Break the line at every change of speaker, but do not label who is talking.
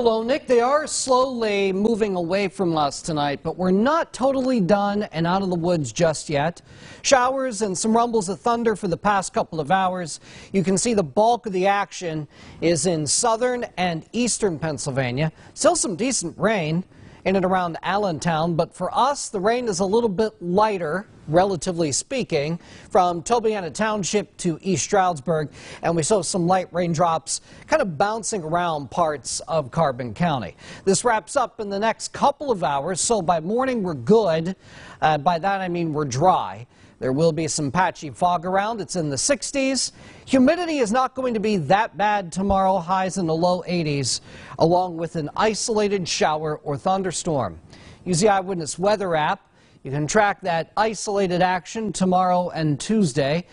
Hello, Nick, they are slowly moving away from us tonight, but we're not totally done and out of the woods just yet. Showers and some rumbles of thunder for the past couple of hours. You can see the bulk of the action is in southern and eastern Pennsylvania. Still some decent rain in and around Allentown. But for us, the rain is a little bit lighter, relatively speaking, from Tobiana Township to East Stroudsburg. And we saw some light raindrops kind of bouncing around parts of Carbon County. This wraps up in the next couple of hours. So by morning, we're good. Uh, by that, I mean we're dry. There will be some patchy fog around. It's in the 60s. Humidity is not going to be that bad tomorrow, highs in the low 80s, along with an isolated shower or thunderstorm. Use the Eyewitness Weather app. You can track that isolated action tomorrow and Tuesday.